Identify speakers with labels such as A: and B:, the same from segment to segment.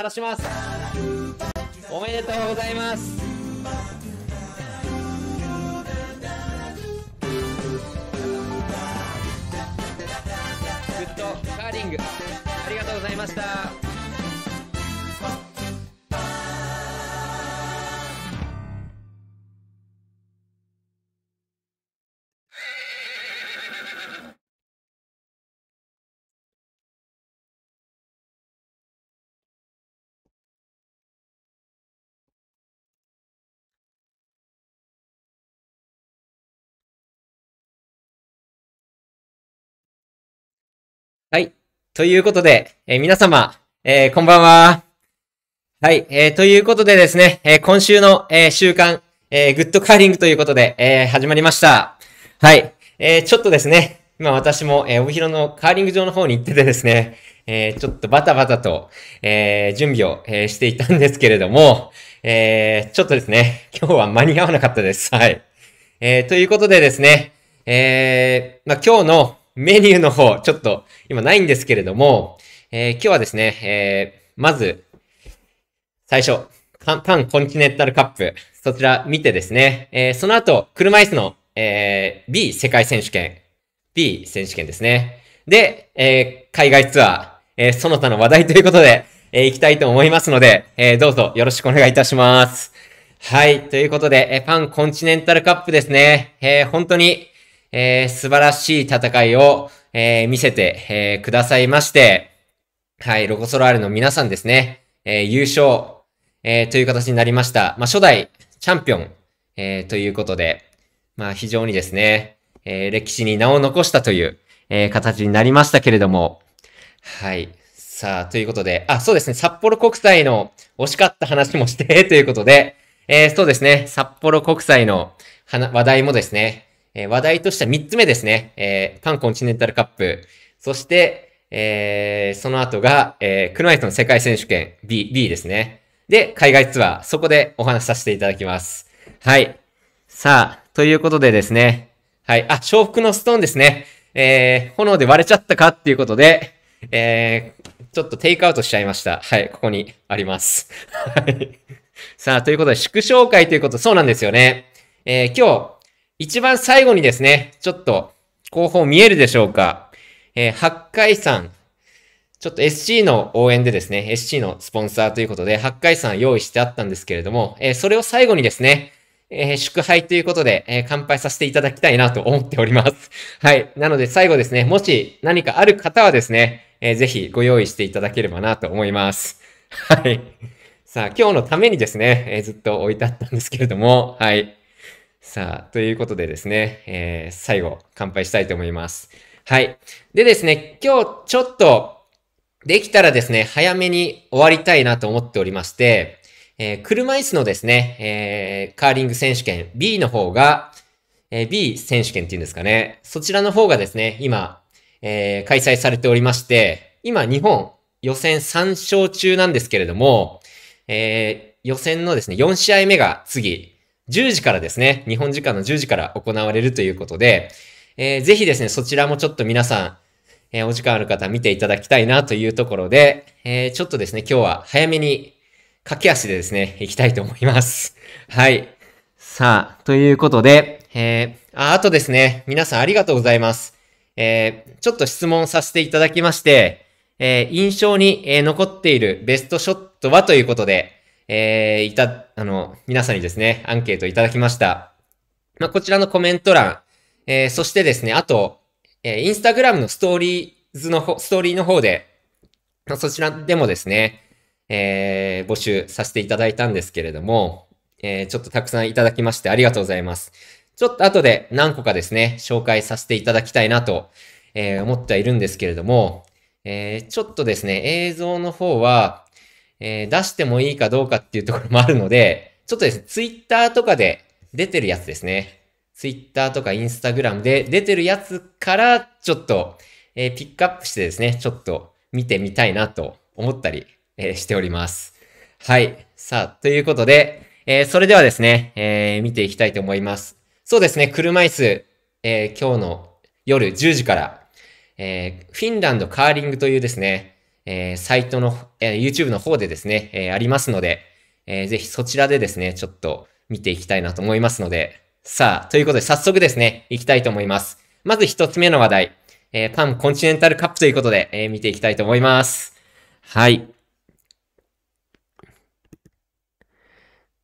A: 鳴らしますおめでとうございますグッドカーリングありがとうございましたということで、えー、皆様、えー、こんばんは。はい、えー、ということでですね、え今週の、え週間、えグッドカーリングということで、え始まりました。はい、えちょっとですね、今私も、え帯広のカーリング場の方に行っててですね、えちょっとバタバタと、え準備を、えしていたんですけれども、えちょっとですね、今日は間に合わなかったです。はい。えということでですね、えまあ、今日の、メニューの方、ちょっと今ないんですけれども、えー、今日はですね、えー、まず、最初、パンコンチネンタルカップ、そちら見てですね、えー、その後、車椅子の、えー、B 世界選手権、B 選手権ですね。で、えー、海外ツアー、えー、その他の話題ということで、えー、行きたいと思いますので、えー、どうぞよろしくお願いいたします。はい。ということで、えー、パンコンチネンタルカップですね。えー、本当にえー、素晴らしい戦いを、えー、見せて、えー、くださいまして、はい、ロコソラーレの皆さんですね、えー、優勝、えー、という形になりました。まあ、初代チャンピオン、えー、ということで、まあ、非常にですね、えー、歴史に名を残したという、えー、形になりましたけれども、はい。さあ、ということで、あ、そうですね、札幌国際の惜しかった話もしてということで、えー、そうですね、札幌国際の話題もですね、えー、話題としては3つ目ですね。えー、パンコンチネンタルカップ。そして、えー、その後が、えー、ナイトの世界選手権 B、B ですね。で、海外ツアー。そこでお話しさせていただきます。はい。さあ、ということでですね。はい。あ、昇福のストーンですね。えー、炎で割れちゃったかっていうことで、えー、ちょっとテイクアウトしちゃいました。はい、ここにあります。はい。さあ、ということで、祝勝会ということ、そうなんですよね。えー、今日、一番最後にですね、ちょっと後方見えるでしょうか。えー、八海山。ちょっと SC の応援でですね、SC のスポンサーということで、八海山用意してあったんですけれども、えー、それを最後にですね、えー、祝杯ということで、えー、乾杯させていただきたいなと思っております。はい。なので最後ですね、もし何かある方はですね、えー、ぜひご用意していただければなと思います。はい。さあ、今日のためにですね、えずっと置いてあったんですけれども、はい。さあ、ということでですね、えー、最後、乾杯したいと思います。はい。でですね、今日ちょっと、できたらですね、早めに終わりたいなと思っておりまして、えー、車椅子のですね、えー、カーリング選手権 B の方が、えー、B 選手権っていうんですかね、そちらの方がですね、今、えー、開催されておりまして、今日本予選3勝中なんですけれども、えー、予選のですね、4試合目が次、10時からですね、日本時間の10時から行われるということで、えー、ぜひですね、そちらもちょっと皆さん、えー、お時間ある方見ていただきたいなというところで、えー、ちょっとですね、今日は早めに駆け足でですね、行きたいと思います。はい。さあ、ということで、えー、ああとですね、皆さんありがとうございます。えー、ちょっと質問させていただきまして、えー、印象に、え残っているベストショットはということで、えー、いたあの、皆さんにですね、アンケートいただきました。まあ、こちらのコメント欄、えー、そしてですね、あと、えー、インスタグラムのストーリーズの方、ストーリーの方で、まあ、そちらでもですね、えー、募集させていただいたんですけれども、えー、ちょっとたくさんいただきましてありがとうございます。ちょっと後で何個かですね、紹介させていただきたいなと、えー、思ってはいるんですけれども、えー、ちょっとですね、映像の方は、えー、出してもいいかどうかっていうところもあるので、ちょっとですね、ツイッターとかで出てるやつですね。ツイッターとかインスタグラムで出てるやつから、ちょっと、えー、ピックアップしてですね、ちょっと見てみたいなと思ったり、えー、しております。はい。さあ、ということで、えー、それではですね、えー、見ていきたいと思います。そうですね、車椅子、えー、今日の夜10時から、えー、フィンランドカーリングというですね、えー、サイトの、えー、YouTube の方でですね、えー、ありますので、えー、ぜひそちらでですね、ちょっと見ていきたいなと思いますので、さあ、ということで早速ですね、いきたいと思います。まず一つ目の話題、えー、パンコンチネンタルカップということで、えー、見ていきたいと思います。はい。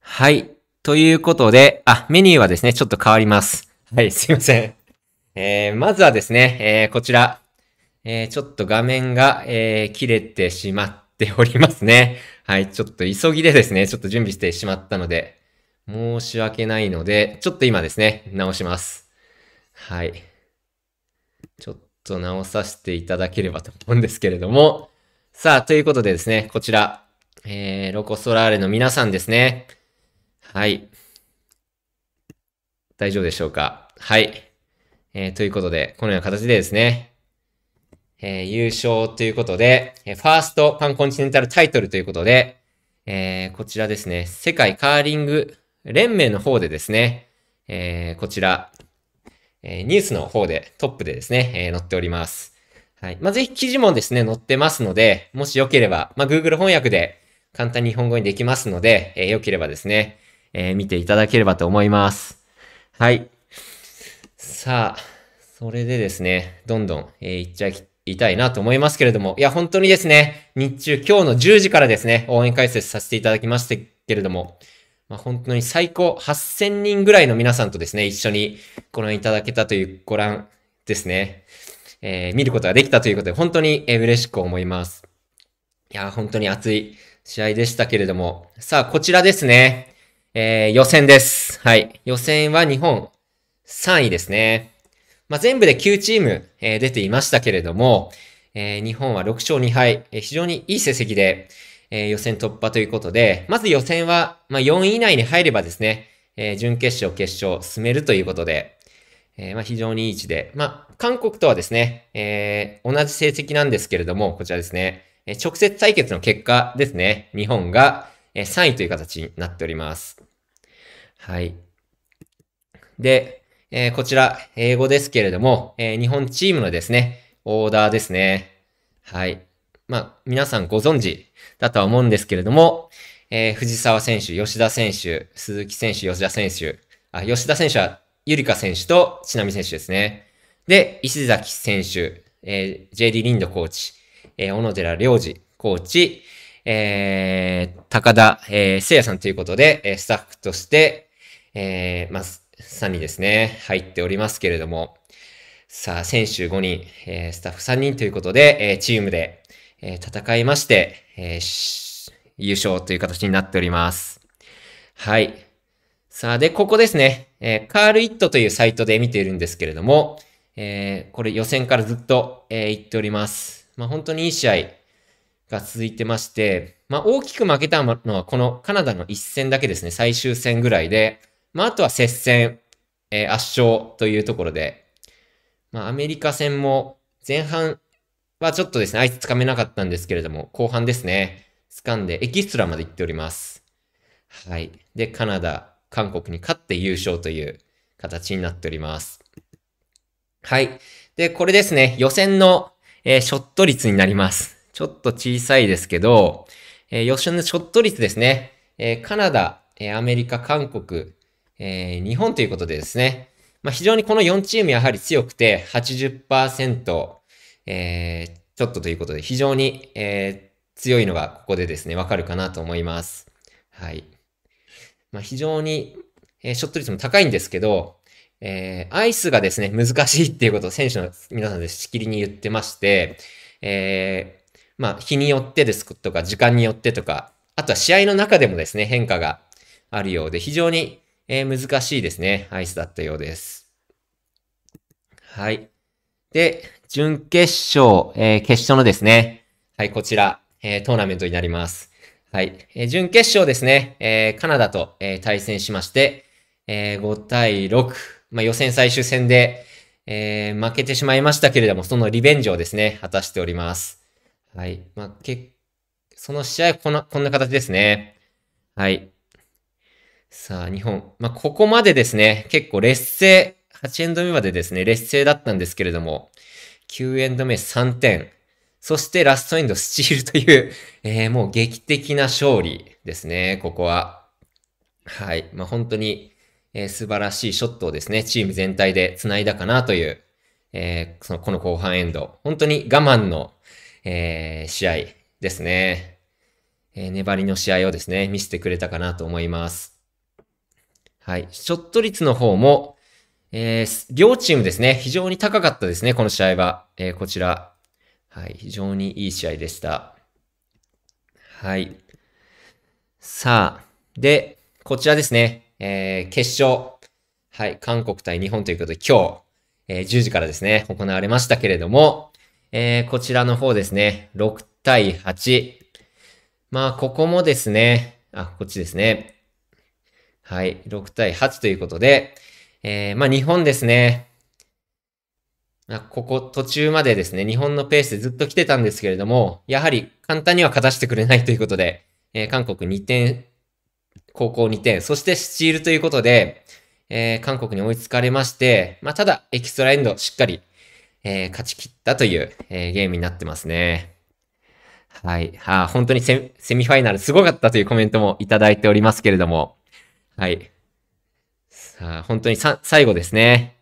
A: はい。ということで、あ、メニューはですね、ちょっと変わります。はい、すいません。えー、まずはですね、えー、こちら、えー、ちょっと画面が、えー、切れてしまっておりますね。はい、ちょっと急ぎでですね、ちょっと準備してしまったので、申し訳ないので、ちょっと今ですね、直します。はい。ちょっと直させていただければと思うんですけれども。さあ、ということでですね、こちら、えー、ロコソラーレの皆さんですね。はい。大丈夫でしょうかはい。えー、ということで、このような形でですね、えー、優勝ということで、えー、ファーストパンコンチネンタルタイトルということで、えー、こちらですね、世界カーリング連盟の方でですね、えー、こちら、えー、ニュースの方でトップでですね、えー、載っております。はい。まあ、ぜひ記事もですね、載ってますので、もしよければ、まあ、Google 翻訳で簡単に日本語にできますので、えー、よければですね、えー、見ていただければと思います。はい。さあ、それでですね、どんどん、えー、いっちゃいいたいなと思いますけれども、いや、本当にですね、日中、今日の10時からですね、応援解説させていただきましたけれども、まあ、本当に最高8000人ぐらいの皆さんとですね、一緒にご覧いただけたというご覧ですね、えー、見ることができたということで、本当に嬉しく思います。いや、本当に熱い試合でしたけれども、さあ、こちらですね、えー、予選です。はい。予選は日本3位ですね。まあ、全部で9チーム、えー、出ていましたけれども、えー、日本は6勝2敗、えー、非常にいい成績で、え予選突破ということで、まず予選は、まあ、4位以内に入ればですね、え準決勝、決勝進めるということで、えまあ、非常にいい位置で、まあ、韓国とはですね、え同じ成績なんですけれども、こちらですね、え直接対決の結果ですね、日本が、3位という形になっております。はい。で、えー、こちら、英語ですけれども、えー、日本チームのですね、オーダーですね。はい。まあ、皆さんご存知だとは思うんですけれども、えー、藤沢選手、吉田選手、鈴木選手、吉田選手、あ、吉田選手は、ゆりか選手と、ちなみ選手ですね。で、石崎選手、えー、JD リンドコーチ、えー、小野寺良二コーチ、えー、高田、えー、聖也さんということで、えスタッフとして、えー、まず、さんにですね、入っておりますけれども、さあ、選手5人、えー、スタッフ3人ということで、えー、チームで、えー、戦いまして、え優勝という形になっております。はい。さあ、で、ここですね、えカールイットというサイトで見ているんですけれども、えこれ予選からずっと、え行っております。まあ、本当にいい試合が続いてまして、まあ、大きく負けたのはこのカナダの一戦だけですね、最終戦ぐらいで、まあ、あとは接戦、えー、圧勝というところで、まあ、アメリカ戦も前半はちょっとですね、あいつつかめなかったんですけれども、後半ですね、掴んでエキストラまで行っております。はい。で、カナダ、韓国に勝って優勝という形になっております。はい。で、これですね、予選の、えー、ショット率になります。ちょっと小さいですけど、えー、予選のショット率ですね、えー、カナダ、えアメリカ、韓国、えー、日本ということでですね、まあ、非常にこの4チームやはり強くて80%、えー、ちょっとということで非常に、えー、強いのがここでですね、わかるかなと思います。はい。まあ、非常に、えー、ショット率も高いんですけど、えー、アイスがですね、難しいっていうことを選手の皆さんでしきりに言ってまして、えー、まあ、日によってですとか、時間によってとか、あとは試合の中でもですね、変化があるようで、非常にえー、難しいですね。アイスだったようです。はい。で、準決勝、えー、決勝のですね。はい、こちら、えー、トーナメントになります。はい。えー、準決勝ですね、えー、カナダと、えー、対戦しまして、えー、5対6、まあ、予選最終戦で、えー、負けてしまいましたけれども、そのリベンジをですね、果たしております。はい。まあ、け、その試合、この、こんな形ですね。はい。さあ、日本。まあ、ここまでですね、結構劣勢、8エンド目までですね、劣勢だったんですけれども、9エンド目3点。そしてラストエンドスチールという、えー、もう劇的な勝利ですね、ここは。はい。まあ、本当に、えー、素晴らしいショットをですね、チーム全体で繋いだかなという、えー、その、この後半エンド。本当に我慢の、え試合ですね。え粘りの試合をですね、見せてくれたかなと思います。はい。ショット率の方も、えー、両チームですね、非常に高かったですね、この試合は。えー、こちら。はい。非常にいい試合でした。はい。さあ。で、こちらですね。えー、決勝。はい。韓国対日本ということで、今日、えー、10時からですね、行われましたけれども、えー、こちらの方ですね。6対8。まあ、ここもですね。あ、こっちですね。はい、6対8ということで、えー、まあ日本ですね。まあ、ここ途中までですね、日本のペースでずっと来てたんですけれども、やはり簡単には勝たせてくれないということで、えー、韓国2点、高校2点、そしてスチールということで、えー、韓国に追いつかれまして、まあ、ただエキストラエンドしっかり、えー、勝ち切ったという、えー、ゲームになってますね。はい。あ、本当にセミファイナルすごかったというコメントもいただいておりますけれども、はい。さあ、本当にさ、最後ですね。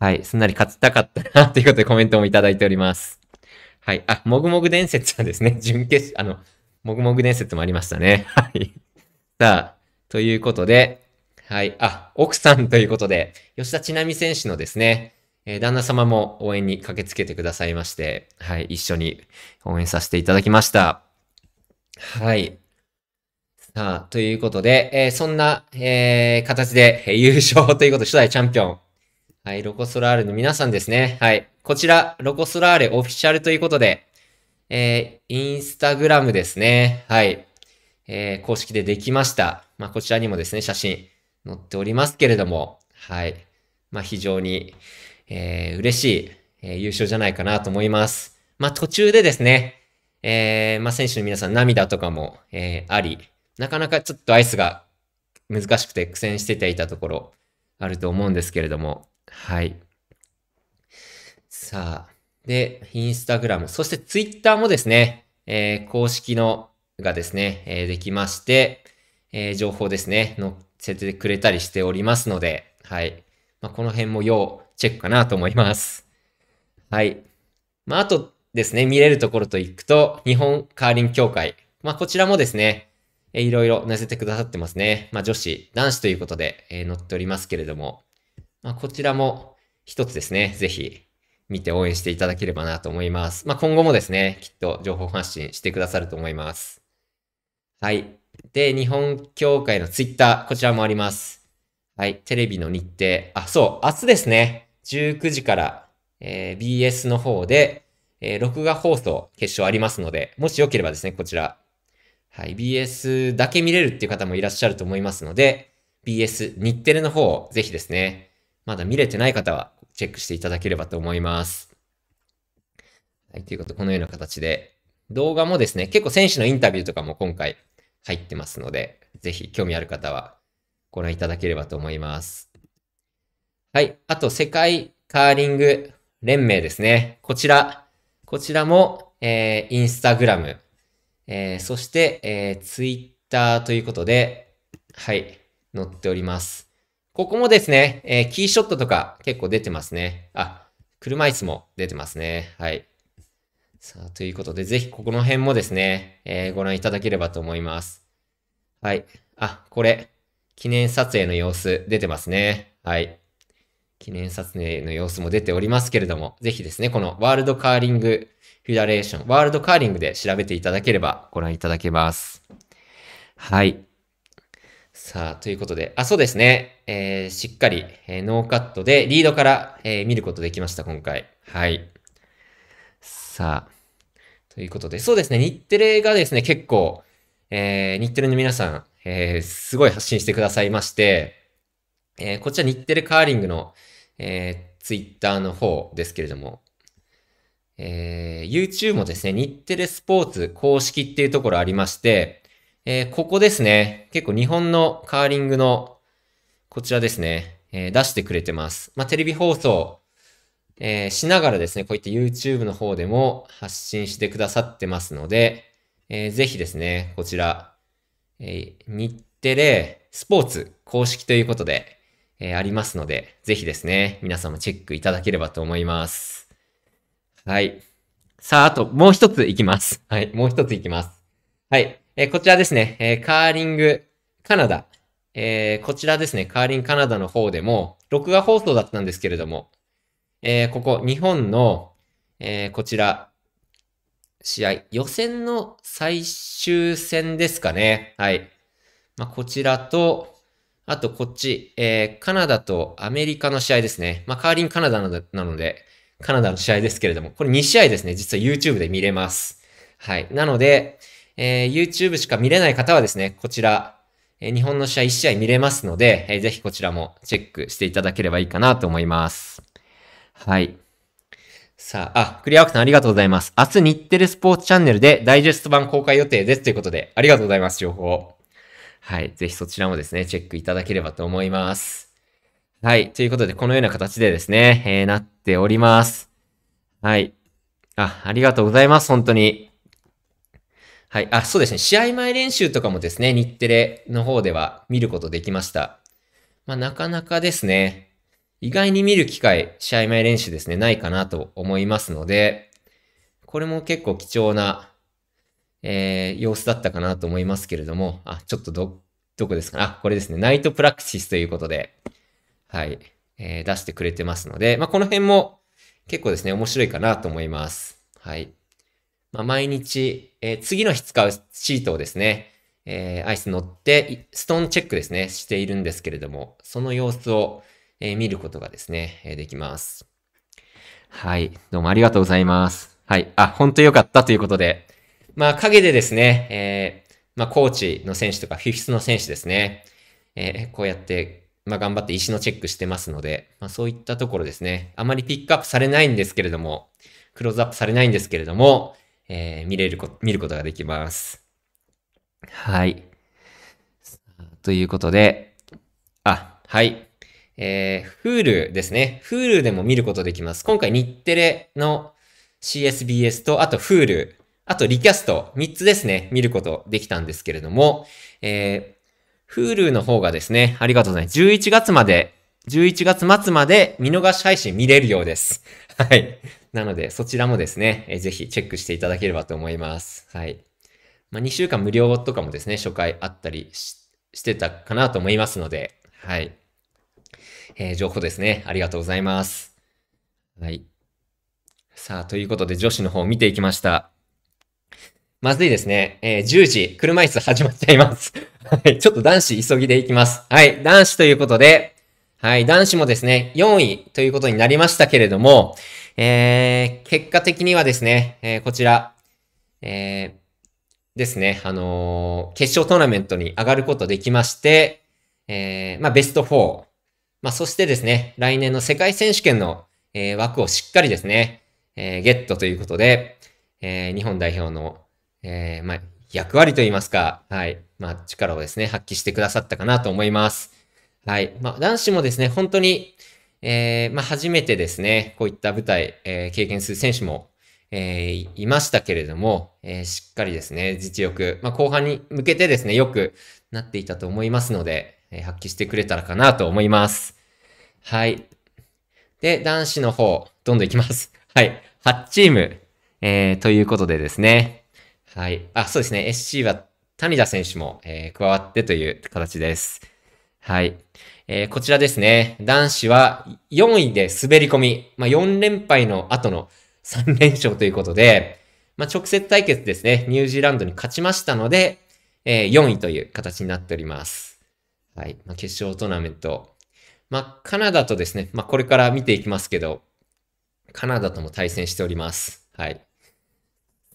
A: はい。すんなり勝ちたかったな、ということでコメントもいただいております。はい。あ、もぐもぐ伝説はですね、準決、あの、もぐもぐ伝説もありましたね。はい。さあ、ということで、はい。あ、奥さんということで、吉田ちなみ選手のですね、えー、旦那様も応援に駆けつけてくださいまして、はい。一緒に応援させていただきました。はい。さあ、ということで、えー、そんな、えー、形で、えー、優勝ということ、初代チャンピオン。はい、ロコ・ソラーレの皆さんですね。はい。こちら、ロコ・ソラーレオフィシャルということで、えー、インスタグラムですね。はい。えー、公式でできました。まあ、こちらにもですね、写真載っておりますけれども、はい。まあ、非常に、えー、嬉しい、えー、優勝じゃないかなと思います。まあ、途中でですね、えー、まあ、選手の皆さん涙とかも、えー、あり、なかなかちょっとアイスが難しくて苦戦してていたところあると思うんですけれども、はい。さあ、で、インスタグラム、そしてツイッターもですね、えー、公式のがですね、えー、できまして、えー、情報ですね、載せてくれたりしておりますので、はい。まあ、この辺も要チェックかなと思います。はい。まあ、あとですね、見れるところと行くと、日本カーリン協会。まあ、こちらもですね、えー、いろいろ載せてくださってますね。まあ、女子、男子ということで、えー、載っておりますけれども、まあ、こちらも一つですね、ぜひ見て応援していただければなと思います。まあ、今後もですね、きっと情報発信してくださると思います。はい。で、日本協会のツイッター、こちらもあります。はい。テレビの日程。あ、そう、明日ですね、19時から、えー、BS の方で、えー、録画放送決勝ありますので、もしよければですね、こちらはい、BS だけ見れるっていう方もいらっしゃると思いますので、BS 日テレの方をぜひですね、まだ見れてない方はチェックしていただければと思います。はい、ということで、このような形で、動画もですね、結構選手のインタビューとかも今回入ってますので、ぜひ興味ある方はご覧いただければと思います。はい。あと、世界カーリング連盟ですね。こちら、こちらも、えー、インスタグラムえー、そして、えー、Twitter ということで、はい、載っております。ここもですね、えー、キーショットとか結構出てますね。あ、車椅子も出てますね。はい。さあ、ということで、ぜひここの辺もですね、えー、ご覧いただければと思います。はい。あ、これ、記念撮影の様子出てますね。はい。記念撮影の様子も出ておりますけれども、ぜひですね、このワールドカーリングフィダレーション、ワールドカーリングで調べていただければご覧いただけます。はい。さあ、ということで、あ、そうですね。えー、しっかり、えー、ノーカットでリードから、えー、見ることできました、今回。はい。さあ、ということで、そうですね。日テレがですね、結構、えー、日テレの皆さん、えー、すごい発信してくださいまして、えー、こちら日テレカーリングの、えー、ツイッターの方ですけれども、えー、YouTube もですね、日テレスポーツ公式っていうところありまして、えー、ここですね、結構日本のカーリングの、こちらですね、えー、出してくれてます。まあ、テレビ放送、えー、しながらですね、こういった YouTube の方でも発信してくださってますので、えー、ぜひですね、こちら、えー、日テレスポーツ公式ということで、えー、ありますので、ぜひですね、皆さんもチェックいただければと思います。はい。さあ、あと、もう一ついきます。はい、もう一ついきます。はい。えー、こちらですね、えー、カーリングカナダ。えー、こちらですね、カーリングカナダの方でも、録画放送だったんですけれども、えここ、日本の、えこちら、試合、予選の最終戦ですかね。はい。まあ、こちらと、あとこっち、えー、カナダとアメリカの試合ですね。まあ、カーリングカナダなので、カナダの試合ですけれども、これ2試合ですね、実は YouTube で見れます。はい。なので、えー、YouTube しか見れない方はですね、こちら、えー、日本の試合1試合見れますので、えー、ぜひこちらもチェックしていただければいいかなと思います。はい。さあ、あ、クリアワークさんありがとうございます。明日日テレスポーツチャンネルでダイジェスト版公開予定ですということで、ありがとうございます、情報。はい。ぜひそちらもですね、チェックいただければと思います。はい。ということで、このような形でですね、えー、なっております。はい。あ、ありがとうございます。本当に。はい。あ、そうですね。試合前練習とかもですね、日テレの方では見ることできました。まあ、なかなかですね、意外に見る機会、試合前練習ですね、ないかなと思いますので、これも結構貴重な、えー、様子だったかなと思いますけれども、あ、ちょっとど、どこですかあ、これですね、ナイトプラクティスということで、はい、えー、出してくれてますので、まあ、この辺も結構ですね、面白いかなと思います。はい。まあ、毎日、えー、次の日使うシートをですね、えー、アイス乗って、ストーンチェックですね、しているんですけれども、その様子を、えー、見ることがですね、えできます。はい。どうもありがとうございます。はい。あ、本当良かったということで。まあ、陰でですね、えまあ、コーチの選手とか、フィフィスの選手ですね、えこうやってまあ、頑張って石のチェックしてますので、まあ、そういったところですね。あまりピックアップされないんですけれども、クローズアップされないんですけれども、えー、見れるこ、見ることができます。はい。ということで、あ、はい。えー、Hulu ですね。Hulu でも見ることできます。今回日テレの CSBS と、あと Hulu、あとリキャスト、3つですね、見ることできたんですけれども、えー Hulu の方がですね、ありがとうございます。11月まで、11月末まで見逃し配信見れるようです。はい。なので、そちらもですね、えぜひチェックしていただければと思います。はい。まあ、2週間無料とかもですね、初回あったりしてたかなと思いますので、はい。えー、情報ですね。ありがとうございます。はい。さあ、ということで女子の方を見ていきました。まずいですね。えー、10時、車椅子始まっちゃいます。はい。ちょっと男子急ぎでいきます。はい。男子ということで、はい。男子もですね、4位ということになりましたけれども、えー、結果的にはですね、えー、こちら、えー、ですね、あのー、決勝トーナメントに上がることできまして、えー、まあ、ベスト4。まあ、そしてですね、来年の世界選手権の、えー、枠をしっかりですね、えー、ゲットということで、えー、日本代表のえー、まあ、役割といいますか、はい、まあ、力をですね、発揮してくださったかなと思います。はい、まあ、男子もですね、本当に、えー、まあ、初めてですね、こういった舞台、えー、経験する選手も、えー、いましたけれども、えー、しっかりですね、実力、まあ、後半に向けてですね、良くなっていたと思いますので、えー、発揮してくれたらかなと思います。はい。で、男子の方、どんどんいきます。はい。8チーム、えー、ということでですね、はい。あ、そうですね。SC は谷田選手も、えー、加わってという形です。はい。えー、こちらですね。男子は4位で滑り込み。まあ、4連敗の後の3連勝ということで、まあ、直接対決ですね。ニュージーランドに勝ちましたので、えー、4位という形になっております。はい。まあ、決勝トーナメント。まあ、カナダとですね、まあ、これから見ていきますけど、カナダとも対戦しております。はい。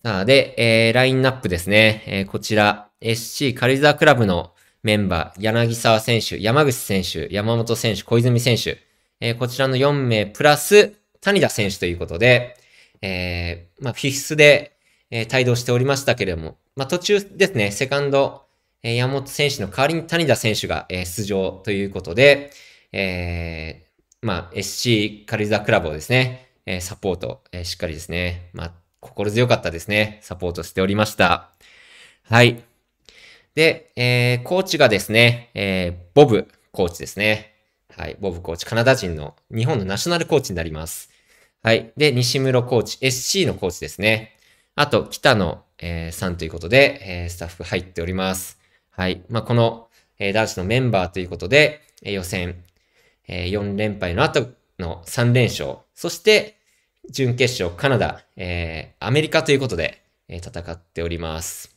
A: さあ、で、えー、ラインナップですね。えー、こちら、SC 軽井沢クラブのメンバー、柳沢選手、山口選手、山本選手、小泉選手、えー、こちらの4名プラス、谷田選手ということで、えー、まあ、必須で、えー、帯同しておりましたけれども、まあ、途中ですね、セカンド、えー、山本選手の代わりに谷田選手が、えー、出場ということで、えー、まあ、SC 軽井沢クラブをですね、えー、サポート、えー、しっかりですね、まあ、心強かったですね。サポートしておりました。はい。で、えー、コーチがですね、えー、ボブコーチですね。はい、ボブコーチ、カナダ人の日本のナショナルコーチになります。はい。で、西室コーチ、SC のコーチですね。あと、北野、えー、さんということで、えー、スタッフ入っております。はい。まあ、この、えー、男子のメンバーということで、えー、予選、えー、4連敗の後の3連勝、そして、準決勝、カナダ、えー、アメリカということで、えー、戦っております。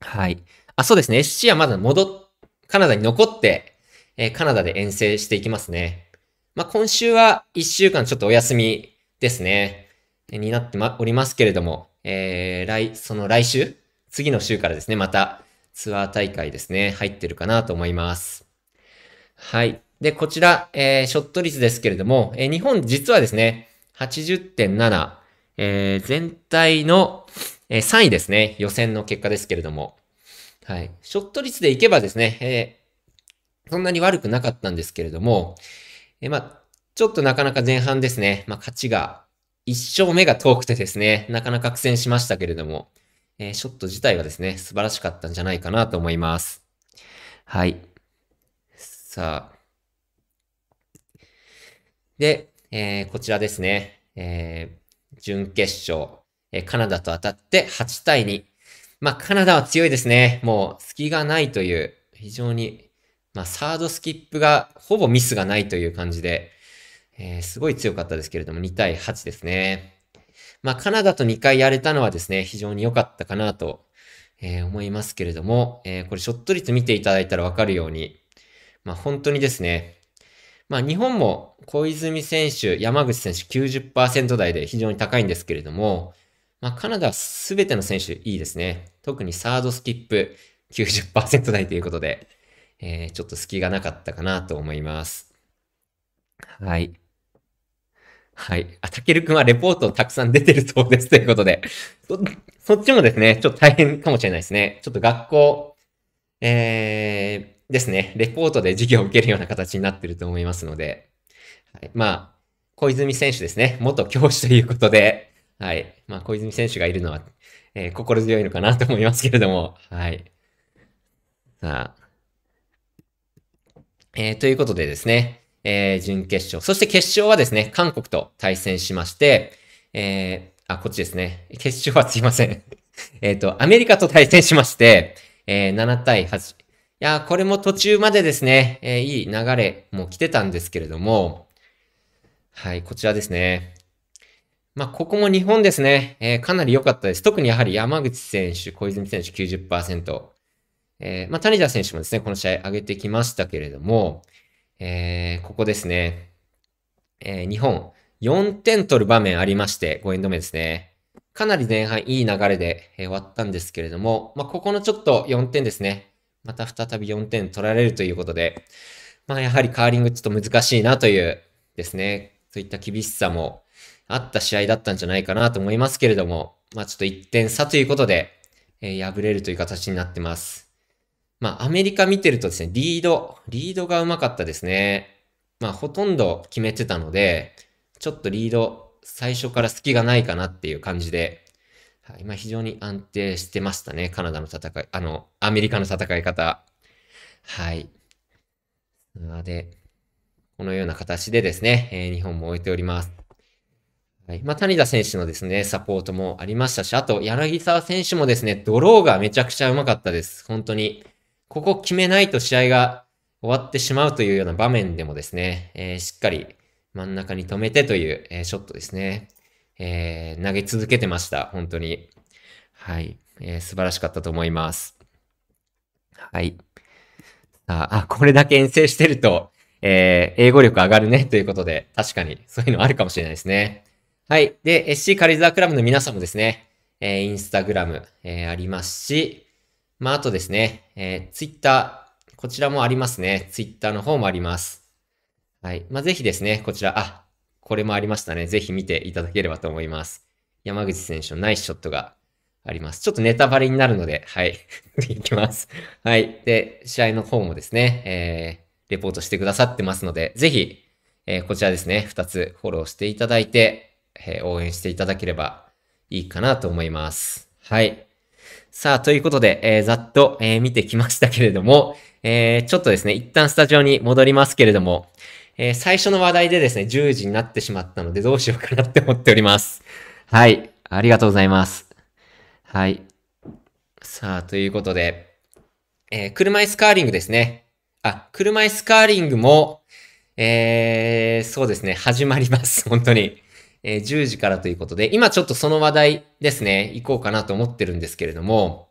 A: はい。あ、そうですね。SC はまだ戻っ、カナダに残って、えー、カナダで遠征していきますね。まあ、今週は1週間ちょっとお休みですね。になって、ま、おりますけれども、えー、来、その来週、次の週からですね、またツアー大会ですね、入ってるかなと思います。はい。で、こちら、えー、ショット率ですけれども、えー、日本実はですね、80.7、えー、全体の、え3位ですね。予選の結果ですけれども。はい。ショット率でいけばですね、えー、そんなに悪くなかったんですけれども、えー、まあ、ちょっとなかなか前半ですね、まあ、勝ちが、1勝目が遠くてですね、なかなか苦戦しましたけれども、えー、ショット自体はですね、素晴らしかったんじゃないかなと思います。はい。さあ。で、えー、こちらですね、えー、準決勝、えー、カナダと当たって8対2。まあ、カナダは強いですね。もう、隙がないという、非常に、まあ、サードスキップが、ほぼミスがないという感じで、えー、すごい強かったですけれども、2対8ですね。まあ、カナダと2回やれたのはですね、非常に良かったかなと、えー、思いますけれども、えー、これショット率見ていただいたらわかるように、まあ、本当にですね、まあ、日本も小泉選手、山口選手90%台で非常に高いんですけれども、まあ、カナダは全ての選手いいですね。特にサードスキップ90%台ということで、えー、ちょっと隙がなかったかなと思います。はい。はい。あ、たけるくんはレポートたくさん出てるそうですということで、そ、そっちもですね、ちょっと大変かもしれないですね。ちょっと学校、えですね、レポートで授業を受けるような形になってると思いますので、はい、まあ、小泉選手ですね、元教師ということで、はい、まあ、小泉選手がいるのは、えー、心強いのかなと思いますけれども、はい。さあ、えー、ということでですね、えー、準決勝、そして決勝はですね、韓国と対戦しまして、えー、あ、こっちですね、決勝はすいません。えっと、アメリカと対戦しまして、えー、7対8、いや、これも途中までですね、えー、いい流れも来てたんですけれども、はい、こちらですね。まあ、ここも日本ですね、えー、かなり良かったです。特にやはり山口選手、小泉選手90%。えー、まあ、谷田選手もですね、この試合上げてきましたけれども、えー、ここですね、えー、日本4点取る場面ありまして、5エンド目ですね。かなり前半いい流れで、え終わったんですけれども、まあ、ここのちょっと4点ですね、また再び4点取られるということで、まあやはりカーリングちょっと難しいなというですね、そういった厳しさもあった試合だったんじゃないかなと思いますけれども、まあちょっと1点差ということで、えー、敗れるという形になってます。まあアメリカ見てるとですね、リード、リードがうまかったですね。まあほとんど決めてたので、ちょっとリード最初から隙がないかなっていう感じで、はい、まあ、非常に安定してましたね。カナダの戦い、あの、アメリカの戦い方。はい。で、このような形でですね、えー、日本も置いております。はい。まあ、谷田選手のですね、サポートもありましたし、あと、柳沢選手もですね、ドローがめちゃくちゃうまかったです。本当に。ここ決めないと試合が終わってしまうというような場面でもですね、えー、しっかり真ん中に止めてという、えー、ショットですね。えー、投げ続けてました。本当に。はい。えー、素晴らしかったと思います。はい。あ、あこれだけ遠征してると、えー、英語力上がるねということで、確かにそういうのあるかもしれないですね。はい。で、SC 軽井沢クラブの皆さんもですね、えー、インスタグラム、えー、ありますし、まあ、あとですね、えー、ツイッター、こちらもありますね。ツイッターの方もあります。はい。まあ、ぜひですね、こちら、あ、これもありましたね。ぜひ見ていただければと思います。山口選手のナイスショットがあります。ちょっとネタバレになるので、はい。いきます。はい。で、試合の方もですね、えー、レポートしてくださってますので、ぜひ、えー、こちらですね、2つフォローしていただいて、えー、応援していただければいいかなと思います。はい。さあ、ということで、えー、ざっと、えー、見てきましたけれども、えー、ちょっとですね、一旦スタジオに戻りますけれども、えー、最初の話題でですね、10時になってしまったのでどうしようかなって思っております。はい。ありがとうございます。はい。さあ、ということで、えー、車椅子カーリングですね。あ、車椅子カーリングも、えー、そうですね、始まります。本当に。えー、10時からということで、今ちょっとその話題ですね、行こうかなと思ってるんですけれども、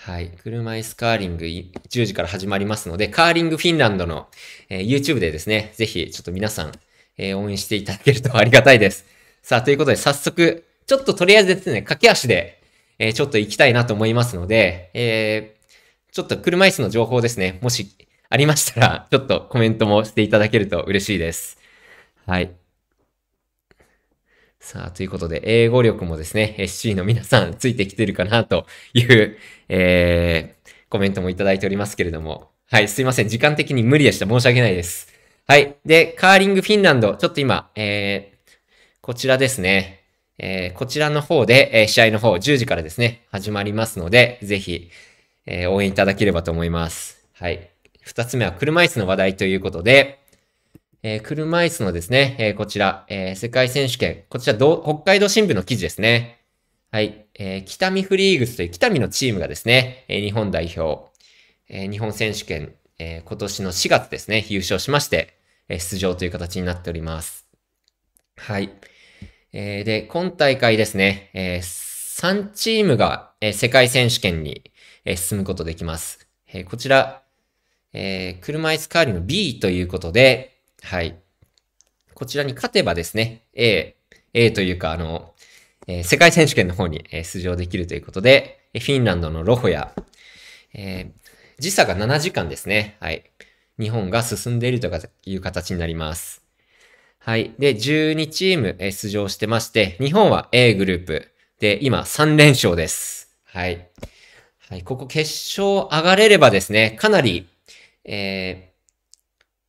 A: はい。車椅子カーリング10時から始まりますので、カーリングフィンランドの、えー、YouTube でですね、ぜひちょっと皆さん、えー、応援していただけるとありがたいです。さあ、ということで早速、ちょっととりあえずですね、駆け足で、えー、ちょっと行きたいなと思いますので、えー、ちょっと車椅子の情報ですね、もしありましたら、ちょっとコメントもしていただけると嬉しいです。はい。さあ、ということで、英語力もですね、SC の皆さんついてきてるかなという、えー、コメントもいただいておりますけれども。はい、すいません。時間的に無理でした。申し訳ないです。はい。で、カーリングフィンランド、ちょっと今、えー、こちらですね。えー、こちらの方で、えー、試合の方、10時からですね、始まりますので、ぜひ、えー、応援いただければと思います。はい。二つ目は車椅子の話題ということで、えー、車椅子のですね、えー、こちら、えー、世界選手権、こちらど、北海道新聞の記事ですね。はい、えー、北見フリーグスという北見のチームがですね、えー、日本代表、えー、日本選手権、えー、今年の4月ですね、優勝しまして、えー、出場という形になっております。はい。えー、で、今大会ですね、えー、3チームが、えー、世界選手権に、えー、進むことできます。えー、こちら、えー、車椅子代わりの B ということで、はい。こちらに勝てばですね、A、A というか、あの、えー、世界選手権の方に、え出場できるということで、フィンランドのロホや、えー、時差が7時間ですね。はい。日本が進んでいるという形になります。はい。で、12チーム、え出場してまして、日本は A グループ。で、今3連勝です。はい。はい、ここ決勝上がれればですね、かなり、え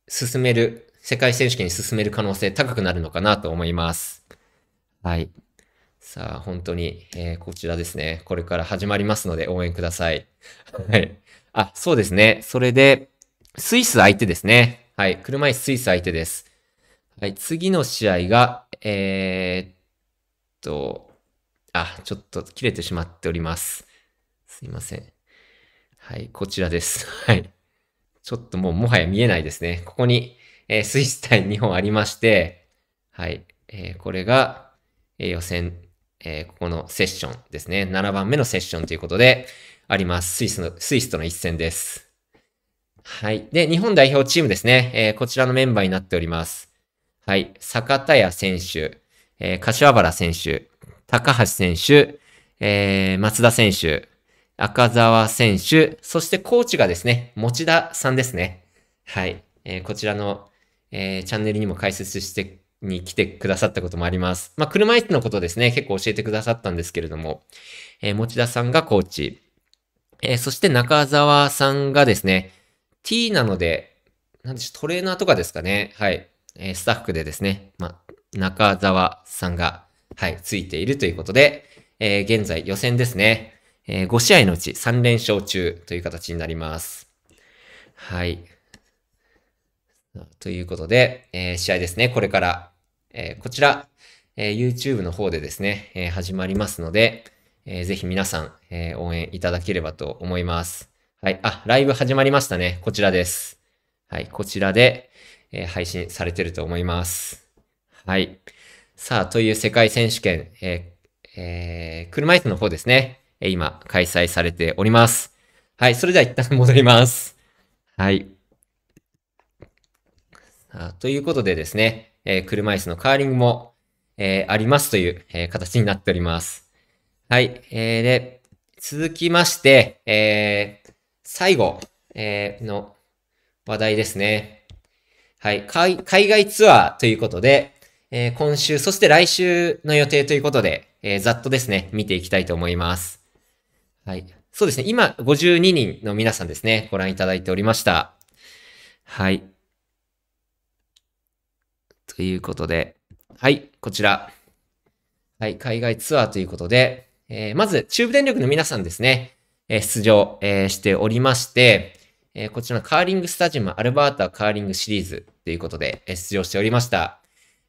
A: ー、進める世界選手権に進める可能性高くなるのかなと思います。はい。さあ、本当に、えー、こちらですね。これから始まりますので応援ください。はい。あ、そうですね。それで、スイス相手ですね。はい。車椅子スイス相手です。はい。次の試合が、えー、っと、あ、ちょっと切れてしまっております。すいません。はい。こちらです。はい。ちょっともうもはや見えないですね。ここに、えー、スイス対日本ありまして、はい、えー、これが、えー、予選、えー、ここのセッションですね。7番目のセッションということで、あります。スイスの、スイスとの一戦です。はい。で、日本代表チームですね。えー、こちらのメンバーになっております。はい。坂田谷選手、えー、柏原選手、高橋選手、えー、松田選手、赤澤選手、そしてコーチがですね、持田さんですね。はい。えー、こちらのえー、チャンネルにも解説してに来てくださったこともあります。まあ、車椅子のことですね、結構教えてくださったんですけれども、えー、持田さんがコーチ、えー、そして中澤さんがですね、T なので、なんでしょう、トレーナーとかですかね、はい、えー、スタッフでですね、まあ、中澤さんが、はい、ついているということで、えー、現在予選ですね、えー、5試合のうち3連勝中という形になります。はい。ということで、えー、試合ですね、これから、えー、こちら、えー、YouTube の方でですね、え始まりますので、えー、ぜひ皆さん、え応援いただければと思います。はい。あ、ライブ始まりましたね。こちらです。はい。こちらで、え配信されてると思います。はい。さあ、という世界選手権、ええ車椅子の方ですね、今、開催されております。はい。それでは一旦戻ります。はい。あということでですね、えー、車椅子のカーリングも、えー、ありますという、えー、形になっております。はい。えー、で、続きまして、えー、最後、えー、の話題ですね。はい。海外ツアーということで、えー、今週、そして来週の予定ということで、えー、ざっとですね、見ていきたいと思います。はい。そうですね。今、52人の皆さんですね、ご覧いただいておりました。はい。ということで、はい、こちら。はい、海外ツアーということで、えー、まず、中部電力の皆さんですね、えー、出場、えー、しておりまして、えこちらのカーリングスタジアムアルバータカーリングシリーズということで、え出場しておりました。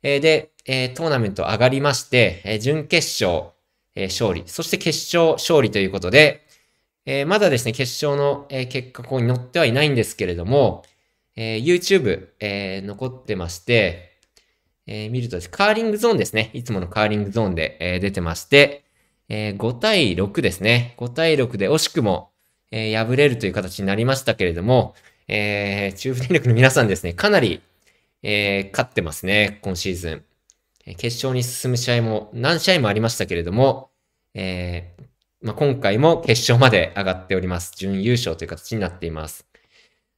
A: えで、えトーナメント上がりまして、え準決勝、え勝利、そして決勝勝利ということで、えまだですね、決勝の、え結果、ここに載ってはいないんですけれども、え YouTube、え残ってまして、えー、見ると、カーリングゾーンですね。いつものカーリングゾーンで、えー、出てまして、えー、5対6ですね。5対6で惜しくも、え敗れるという形になりましたけれども、え中部電力の皆さんですね、かなり、え勝ってますね、今シーズン。決勝に進む試合も何試合もありましたけれども、えまあ、今回も決勝まで上がっております。準優勝という形になっています。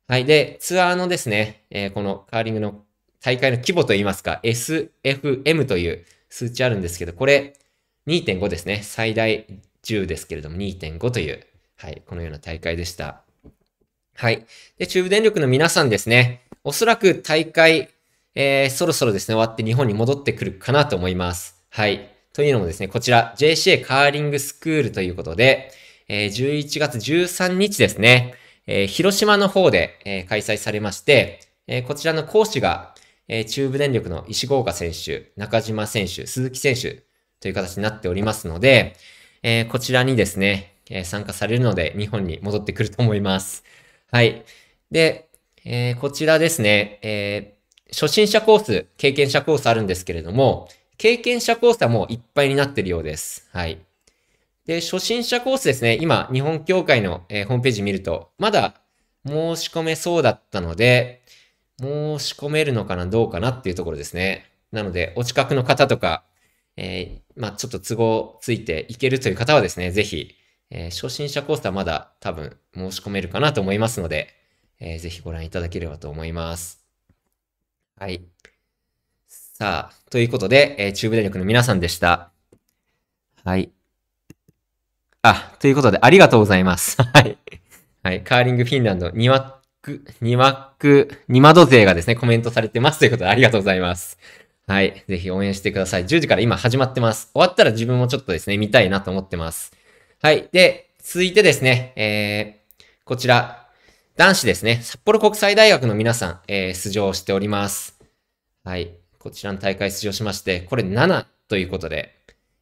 A: はい。で、ツアーのですね、えこのカーリングの大会の規模といいますか、SFM という数値あるんですけど、これ2.5ですね。最大10ですけれども、2.5という、はい、このような大会でした。はい。で、中部電力の皆さんですね、おそらく大会、えー、そろそろですね、終わって日本に戻ってくるかなと思います。はい。というのもですね、こちら JCA カーリングスクールということで、えー、11月13日ですね、えー、広島の方で、えー、開催されまして、えこちらの講師がえー、中部電力の石郷岡選手、中島選手、鈴木選手という形になっておりますので、えー、こちらにですね、えー、参加されるので、日本に戻ってくると思います。はい。で、えこちらですね、え初心者コース、経験者コースあるんですけれども、経験者コースはもういっぱいになってるようです。はい。で、初心者コースですね、今、日本協会の、えホームページ見ると、まだ申し込めそうだったので、申し込めるのかな、どうかなっていうところですね。なので、お近くの方とか、えー、まあ、ちょっと都合ついていけるという方はですね、ぜひ、えー、初心者コースはまだ多分申し込めるかなと思いますので、えー、ぜひご覧いただければと思います。はい。さあ、ということで、えー、中部電力の皆さんでした。はい。あ、ということで、ありがとうございます。はい。はい。カーリングフィンランド、庭、く、にまく、にまど勢がですね、コメントされてますということでありがとうございます。はい。ぜひ応援してください。10時から今始まってます。終わったら自分もちょっとですね、見たいなと思ってます。はい。で、続いてですね、えー、こちら、男子ですね、札幌国際大学の皆さん、えー、出場しております。はい。こちらの大会出場しまして、これ7ということで、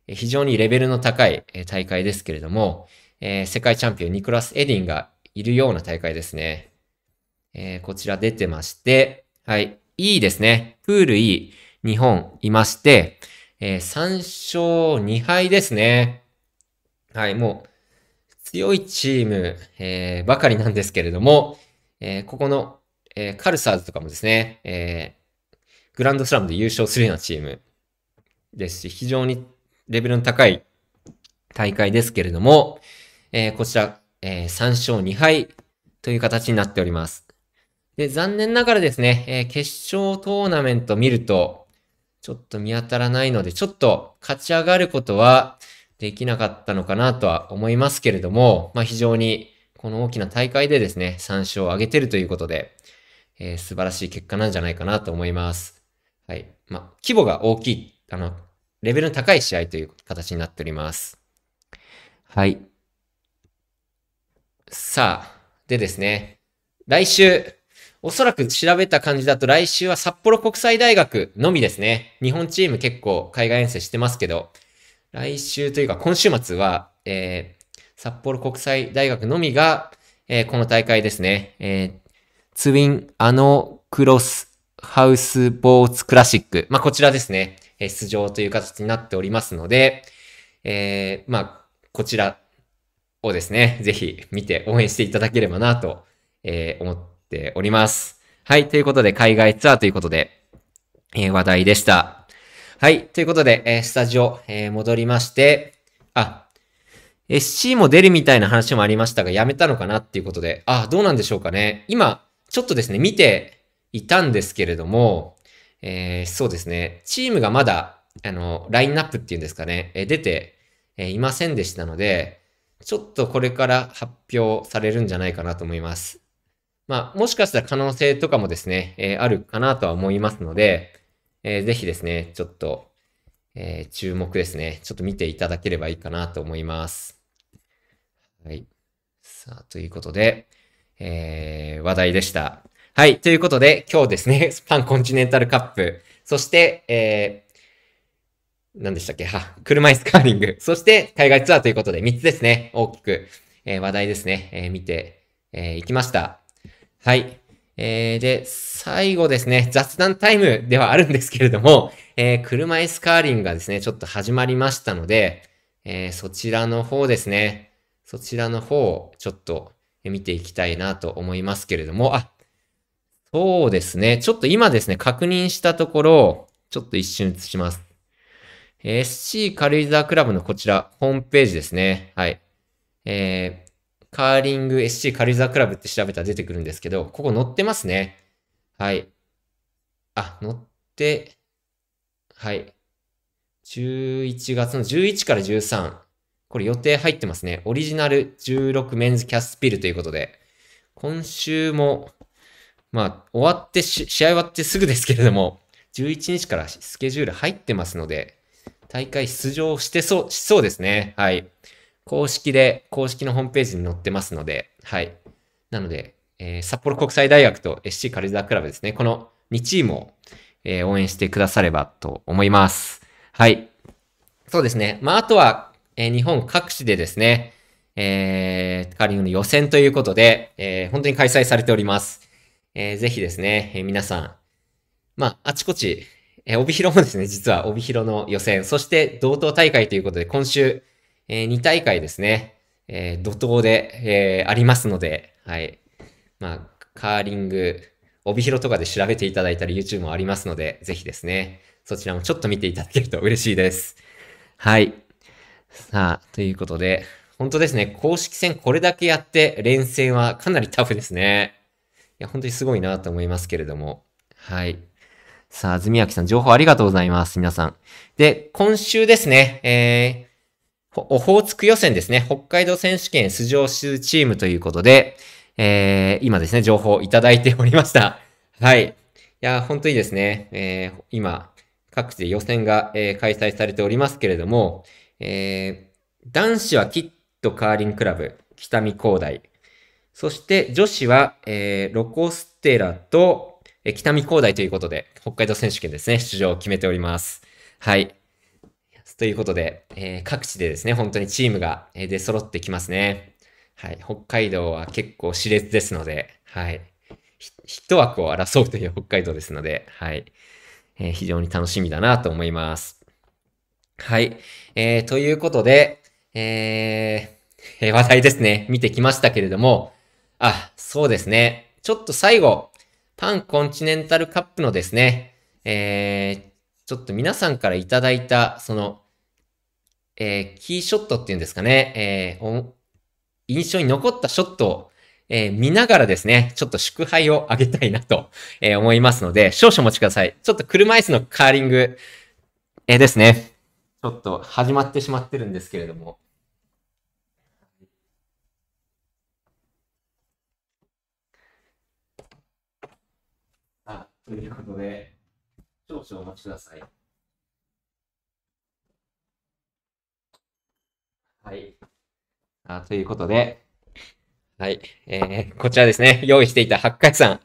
A: 非常にレベルの高い大会ですけれども、えー、世界チャンピオンニクラス・エディンがいるような大会ですね。えー、こちら出てまして、はい。E ですね。プール E、日本いまして、えー、3勝2敗ですね。はい、もう、強いチーム、えー、ばかりなんですけれども、えー、ここの、えカルサーズとかもですね、えグランドスラムで優勝するようなチームですし、非常にレベルの高い大会ですけれども、えこちら、え3勝2敗という形になっております。で、残念ながらですね、えー、決勝トーナメント見ると、ちょっと見当たらないので、ちょっと勝ち上がることはできなかったのかなとは思いますけれども、まあ非常にこの大きな大会でですね、3勝を挙げてるということで、えー、素晴らしい結果なんじゃないかなと思います。はい。まあ、規模が大きい、あの、レベルの高い試合という形になっております。はい。さあ、でですね、来週、おそらく調べた感じだと来週は札幌国際大学のみですね。日本チーム結構海外遠征してますけど、来週というか今週末は、えー、札幌国際大学のみが、えー、この大会ですね。えー、ツインアノクロスハウスボーツクラシック。まあ、こちらですね。え出場という形になっておりますので、えー、まあ、こちらをですね、ぜひ見て応援していただければなと、えー、思ってております。はい、ということで、海外ツアーということで、えー、話題でした。はい、ということで、えー、スタジオ、えー、戻りまして、あ、SC も出るみたいな話もありましたが、やめたのかなっていうことで、あ、どうなんでしょうかね。今、ちょっとですね、見ていたんですけれども、えー、そうですね、チームがまだ、あの、ラインナップっていうんですかね、えー、出て、えー、いませんでしたので、ちょっとこれから発表されるんじゃないかなと思います。まあ、もしかしたら可能性とかもですね、えー、あるかなとは思いますので、えー、ぜひですね、ちょっと、えー、注目ですね。ちょっと見ていただければいいかなと思います。はい。さあ、ということで、えー、話題でした。はい。ということで、今日ですね、ス パンコンチネンタルカップ、そして、えー、何でしたっけは、車椅子カーリング、そして海外ツアーということで、3つですね、大きく、えー、話題ですね、えー、見て、えー、いきました。はい。えー、で、最後ですね、雑談タイムではあるんですけれども、えー、車椅子カーリングがですね、ちょっと始まりましたので、えー、そちらの方ですね、そちらの方をちょっと見ていきたいなと思いますけれども、あ、そうですね、ちょっと今ですね、確認したところ、ちょっと一瞬映します。SC 軽井沢クラブのこちら、ホームページですね。はい。えー、カーリング SC リザークラブって調べたら出てくるんですけど、ここ載ってますね。はい。あ、載って、はい。11月の11から13。これ予定入ってますね。オリジナル16メンズキャスピルということで。今週も、まあ、終わって試合終わってすぐですけれども、11日からスケジュール入ってますので、大会出場してそう、しそうですね。はい。公式で、公式のホームページに載ってますので、はい。なので、えー、札幌国際大学と SC 軽井沢クラブですね。この2チームを、えー、応援してくださればと思います。はい。そうですね。まあ、あとは、えー、日本各地でですね、えー、カーリングの予選ということで、えー、本当に開催されております。えー、ぜひですね、えー、皆さん、まあ、あちこち、えー、帯広もですね、実は帯広の予選、そして同等大会ということで、今週、えー、2大会ですね、えー、怒涛で、えー、ありますので、はい。まあ、カーリング、帯広とかで調べていただいたり YouTube もありますので、ぜひですね、そちらもちょっと見ていただけると嬉しいです。はい。さあ、ということで、本当ですね、公式戦これだけやって連戦はかなりタフですね。いや、本当にすごいなと思いますけれども。はい。さあ、ずみきさん、情報ありがとうございます。皆さん。で、今週ですね、えオホーツク予選ですね。北海道選手権出場するチームということで、えー、今ですね、情報をいただいておりました。はい。いや、本当にですね、えー、今、各地で予選が、えー、開催されておりますけれども、えー、男子はキットカーリンクラブ、北見高大。そして女子は、えー、ロコステラと、えー、北見高大ということで、北海道選手権ですね、出場を決めております。はい。ということで、えー、各地でですね、本当にチームが出揃ってきますね。はい。北海道は結構熾烈ですので、はい。一枠を争うという北海道ですので、はい。えー、非常に楽しみだなと思います。はい。えー、ということで、えー、えー、話題ですね。見てきましたけれども、あ、そうですね。ちょっと最後、パンコンチネンタルカップのですね、えー、ちょっと皆さんからいただいた、その、えー、キーショットっていうんですかね、えー、印象に残ったショットを、えー、見ながらですね、ちょっと祝杯をあげたいなと、え思いますので、少々お待ちください。ちょっと車椅子のカーリング、えですね。ちょっと始まってしまってるんですけれども。あ、ということで、少々お待ちください。はい。あということで、はい。えー、こちらですね、用意していた八海山、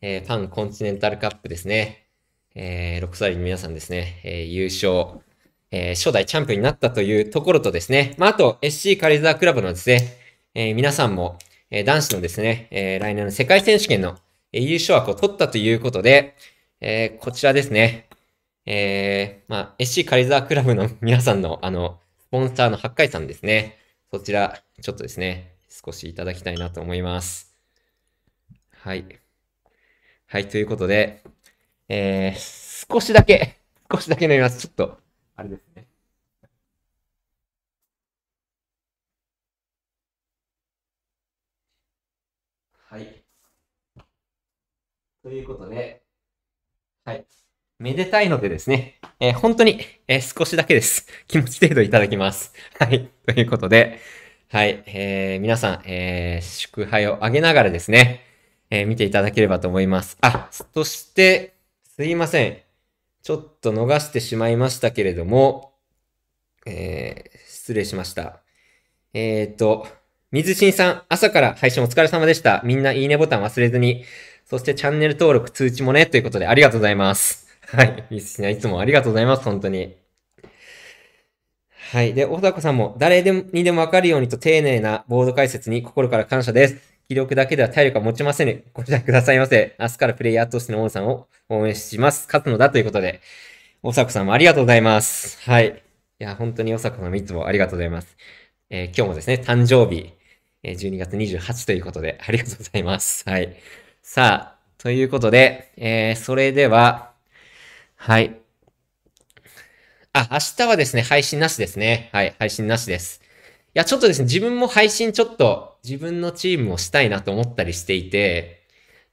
A: えー、パンコンチネンタルカップですね。えー、6歳の皆さんですね、えー、優勝、えー、初代チャンピオンになったというところとですね、まあ、あと SC 軽井沢クラブのですね、えー、皆さんも、えー、男子のですね、えー、来年の世界選手権の、えー、優勝枠を取ったということで、えー、こちらですね、えー、まあ、SC 軽井沢クラブの皆さんの、あの、ポンサーの八海さんですね。そちら、ちょっとですね、少しいただきたいなと思います。はい。はい、ということで、えー、少しだけ、少しだけ飲みます。ちょっと、あれですね。はい。ということで、はい。めでたいのでですね、えー、本当に、えー、少しだけです。気持ち程度いただきます。はい。ということで、はい。えー、皆さん、えー、祝杯をあげながらですね、えー、見ていただければと思います。あ、そして、すいません。ちょっと逃してしまいましたけれども、えー、失礼しました。えっ、ー、と、水新さん、朝から配信お疲れ様でした。みんないいねボタン忘れずに、そしてチャンネル登録通知もね、ということでありがとうございます。はい。いいシすね。いつもありがとうございます。本当に。はい。で、小高さんも、誰でもにでもわかるようにと丁寧なボード解説に心から感謝です。気力だけでは体力は持ちませんね。ご自宅くださいませ。明日からプレイヤーとしての王さんを応援します。勝つのだということで、大高さんもありがとうございます。はい。いや、本当に大高さんもいつもありがとうございます。えー、今日もですね、誕生日、えー、12月28ということで、ありがとうございます。はい。さあ、ということで、えー、それでは、はい。あ、明日はですね、配信なしですね。はい、配信なしです。いや、ちょっとですね、自分も配信ちょっと自分のチームをしたいなと思ったりしていて、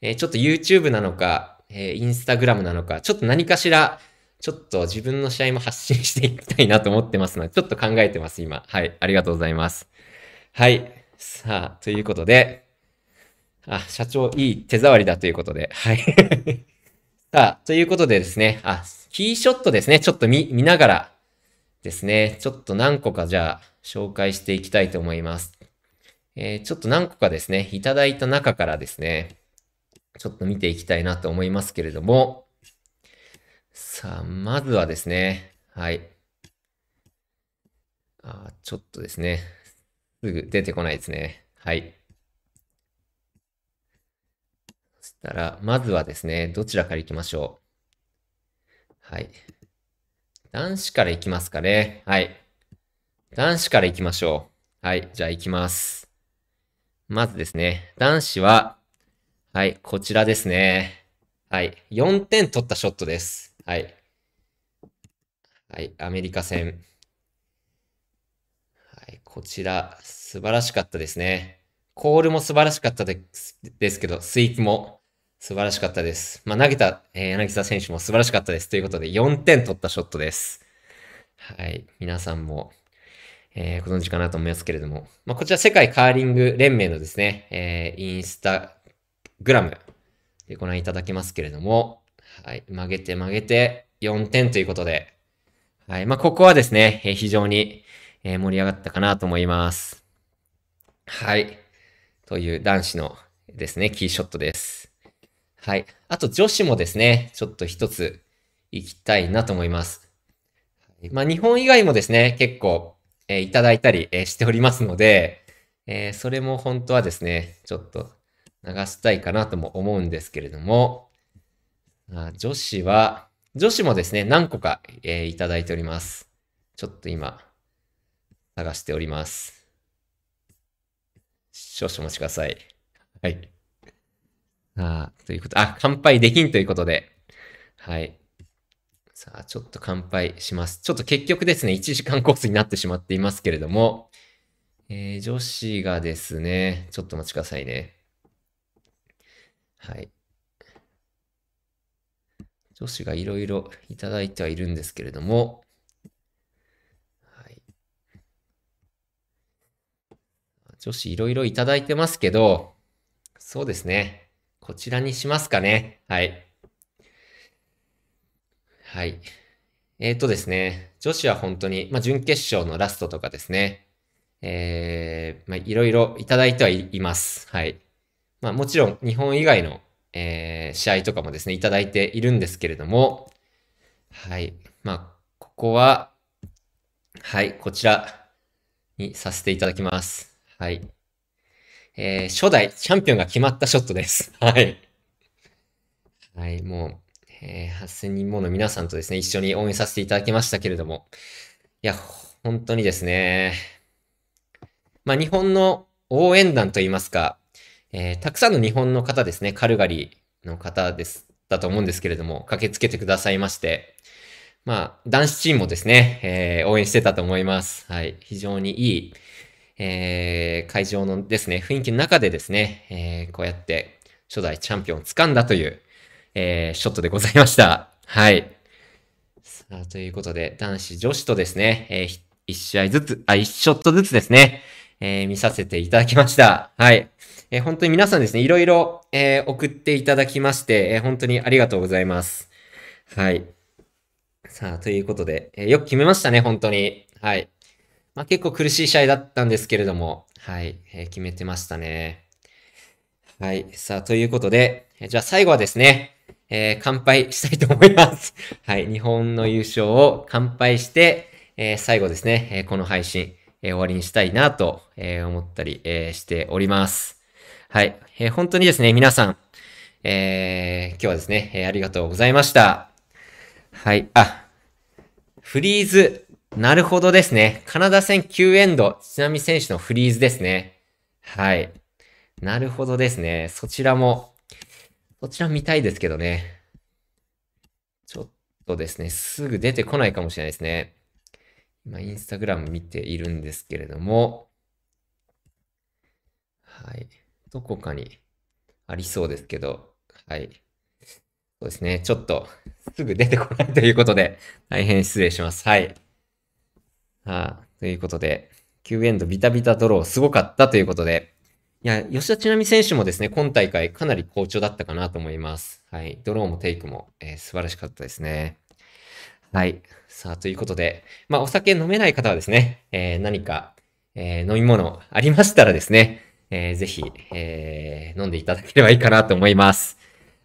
A: えー、ちょっと YouTube なのか、えー、Instagram なのか、ちょっと何かしら、ちょっと自分の試合も発信していきたいなと思ってますので、ちょっと考えてます、今。はい、ありがとうございます。はい。さあ、ということで、あ、社長いい手触りだということで、はい。さあ、ということでですね、あ、キーショットですね、ちょっと見、見ながらですね、ちょっと何個かじゃあ、紹介していきたいと思います。えー、ちょっと何個かですね、いただいた中からですね、ちょっと見ていきたいなと思いますけれども、さあ、まずはですね、はい。あ、ちょっとですね、すぐ出てこないですね。はい。たら、まずはですね、どちらから行きましょう。はい。男子から行きますかね。はい。男子から行きましょう。はい。じゃあ行きます。まずですね、男子は、はい、こちらですね。はい。4点取ったショットです。はい。はい、アメリカ戦。はい、こちら、素晴らしかったですね。コールも素晴らしかったですけど、スイープも素晴らしかったです。まあ、投げた、えー、柳沢選手も素晴らしかったです。ということで、4点取ったショットです。はい。皆さんも、えー、ご存知かなと思いますけれども。まあ、こちら、世界カーリング連盟のですね、えー、インスタグラムでご覧いただけますけれども、はい。曲げて曲げて、4点ということで、はい。まあ、ここはですね、えー、非常に、え盛り上がったかなと思います。はい。という男子のですね、キーショットです。はい。あと女子もですね、ちょっと一つ行きたいなと思います。まあ、日本以外もですね、結構、えー、いただいたり、えー、しておりますので、えー、それも本当はですね、ちょっと流したいかなとも思うんですけれども、あ女子は、女子もですね、何個か、えー、いただいております。ちょっと今、探しております。少々お待ちください。はい。あということ、あ、乾杯できんということで。はい。さあ、ちょっと乾杯します。ちょっと結局ですね、1時間コースになってしまっていますけれども、えー、女子がですね、ちょっと待ちくださいね。はい。女子がいろいろいただいてはいるんですけれども、はい、女子いろいろいただいてますけど、そうですね。こちらにしますかね。はい。はい。えっ、ー、とですね、女子は本当に、まあ、準決勝のラストとかですね、えー、まあ、いろいろいただいてはいます。はい。まあ、もちろん、日本以外の、えー、試合とかもですね、いただいているんですけれども、はい。まあ、ここは、はい、こちらにさせていただきます。はい。えー、初代チャンピオンが決まったショットです。はい。はい、もう、えー、8000人もの皆さんとですね、一緒に応援させていただきましたけれども、いや、本当にですね、まあ、日本の応援団といいますか、えー、たくさんの日本の方ですね、カルガリーの方です、だと思うんですけれども、駆けつけてくださいまして、まあ、男子チームもですね、えー、応援してたと思います。はい。非常にいい、えー、会場のですね、雰囲気の中でですね、えー、こうやって初代チャンピオンを掴んだという、えー、ショットでございました。はい。さあ、ということで、男子女子とですね、えー、1試合ずつ、あ、1ショットずつですね、えー、見させていただきました。はい。えー、本当に皆さんですね、いろいろ、えー、送っていただきまして、えー、本当にありがとうございます。はい。さあ、ということで、えー、よく決めましたね、本当に。はい。まあ、結構苦しい試合だったんですけれども、はい、えー、決めてましたね。はい、さあ、ということで、えー、じゃあ最後はですね、えー、乾杯したいと思います。はい、日本の優勝を乾杯して、え最後ですね、えこの配信、え終わりにしたいなと、え思ったり、えしております。はい、え本当にですね、皆さん、え今日はですね、えありがとうございました。はい、あ、フリーズなるほどですね。カナダ戦9エンド、ちなみ選手のフリーズですね。はい。なるほどですね。そちらも、そちら見たいですけどね。ちょっとですね、すぐ出てこないかもしれないですね。今、インスタグラム見ているんですけれども、はい。どこかにありそうですけど、はい。そうですね。ちょっと、すぐ出てこないということで、大変失礼します。はい。あということで、9エンドビタビタドローすごかったということで、いや、吉田知那美選手もですね、今大会かなり好調だったかなと思います。はい。ドローもテイクも、えー、素晴らしかったですね。はい。さあ、ということで、まあ、お酒飲めない方はですね、えー、何か、えー、飲み物ありましたらですね、えー、ぜひ、えー、飲んでいただければいいかなと思います。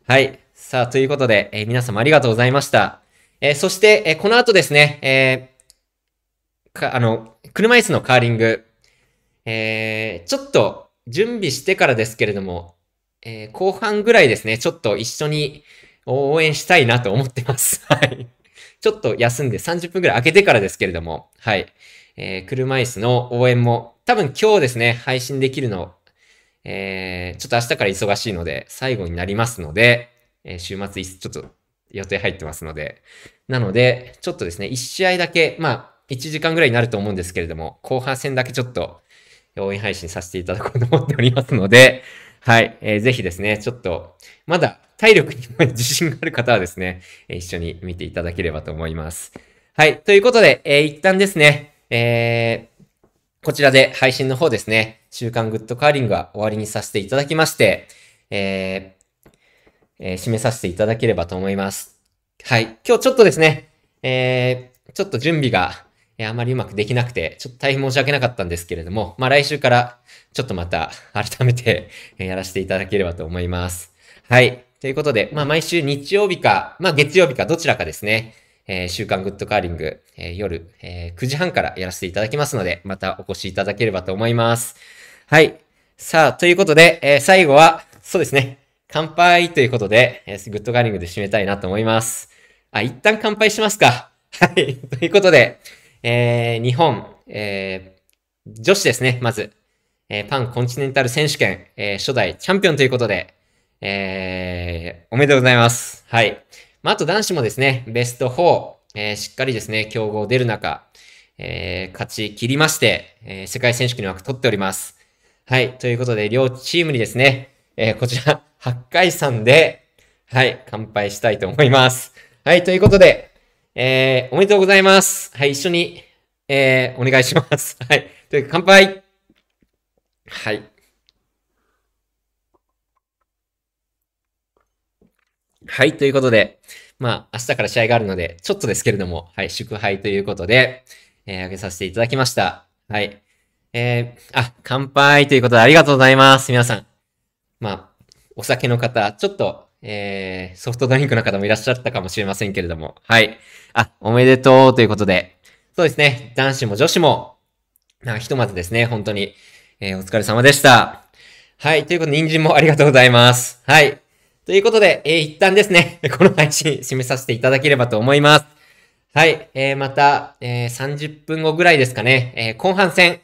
A: はい。さあ、ということで、えー、皆様ありがとうございました。えー、そして、えー、この後ですね、えー、か、あの、車椅子のカーリング、えー、ちょっと準備してからですけれども、えー、後半ぐらいですね、ちょっと一緒に応援したいなと思ってます。はい。ちょっと休んで30分ぐらい空けてからですけれども、はい。えー、車椅子の応援も、多分今日ですね、配信できるの、えー、ちょっと明日から忙しいので、最後になりますので、えー、週末、ちょっと予定入ってますので、なので、ちょっとですね、1試合だけ、まあ、1時間ぐらいになると思うんですけれども、後半戦だけちょっと応援配信させていただこうと思っておりますので、はい、えー、ぜひですね、ちょっと、まだ体力に 自信がある方はですね、一緒に見ていただければと思います。はい、ということで、えー、一旦ですね、えー、こちらで配信の方ですね、週刊グッドカーリングは終わりにさせていただきまして、えー、えー、締めさせていただければと思います。はい。今日ちょっとですね、えー、ちょっと準備がえー、あまりうまくできなくて、ちょっと大変申し訳なかったんですけれども、まあ来週からちょっとまた 改めてやらせていただければと思います。はい。ということで、まあ毎週日曜日か、まあ月曜日かどちらかですね、えー、週刊グッドカーリング、えー、夜、えー、9時半からやらせていただきますので、またお越しいただければと思います。はい。さあ、ということで、え最後は、そうですね、乾杯ということで、えグッドカーリングで締めたいなと思います。あ、一旦乾杯しますか。はい。ということで、えー、日本、えー、女子ですね、まず。えー、パンコンチネンタル選手権、えー、初代チャンピオンということで、えー、おめでとうございます。はい。まあ、あと男子もですね、ベスト4、えー、しっかりですね、競合出る中、えー、勝ち切りまして、えー、世界選手権の枠取っております。はい。ということで、両チームにですね、えー、こちら、八海山で、はい、乾杯したいと思います。はい、ということで、えー、おめでとうございます。はい、一緒に、えー、お願いします。はい。というか、乾杯はい。はい、ということで、まあ、明日から試合があるので、ちょっとですけれども、はい、祝杯ということで、えー、あげさせていただきました。はい。えー、あ、乾杯ということでありがとうございます。皆さん。まあ、お酒の方、ちょっと、えー、ソフトドリンクの方もいらっしゃったかもしれませんけれども、はい。あ、おめでとうということで、そうですね、男子も女子も、なひとまずですね、本当に、えー、お疲れ様でした。はい、ということで、人参もありがとうございます。はい。ということで、えー、一旦ですね、この配信締めさせていただければと思います。はい、えー、また、えー、30分後ぐらいですかね、えー、後半戦、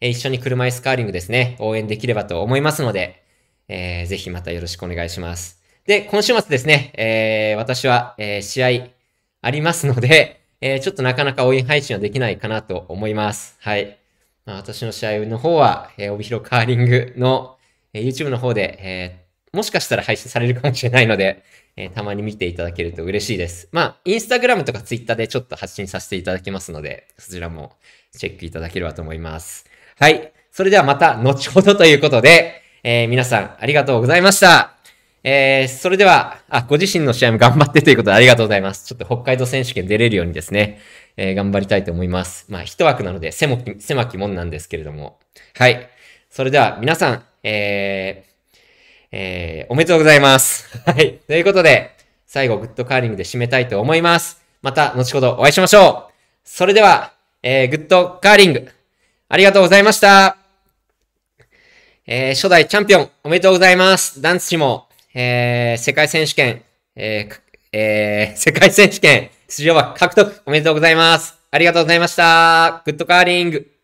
A: えー、一緒に車椅子カーリングですね、応援できればと思いますので、えー、ぜひまたよろしくお願いします。で、今週末ですね、えー、私は、えー、試合、ありますので、えー、ちょっとなかなか応援配信はできないかなと思います。はい。まあ、私の試合の方は、えー、帯広カーリングの、えー、YouTube の方で、えー、もしかしたら配信されるかもしれないので、えー、たまに見ていただけると嬉しいです。まあ、インスタグラムとかツイッターでちょっと発信させていただきますので、そちらもチェックいただければと思います。はい。それではまた後ほどということで、えー、皆さんありがとうございました。えー、それでは、あ、ご自身の試合も頑張ってということでありがとうございます。ちょっと北海道選手権出れるようにですね、えー、頑張りたいと思います。まあ、一枠なので狭き、狭きもんなんですけれども。はい。それでは、皆さん、えー、えー、おめでとうございます。はい。ということで、最後、グッドカーリングで締めたいと思います。また、後ほどお会いしましょう。それでは、えー、グッドカーリング、ありがとうございました。えー、初代チャンピオン、おめでとうございます。男子も、えー、世界選手権、えー、えー、世界選手権出場は獲得おめでとうございます。ありがとうございました。グッドカーリング。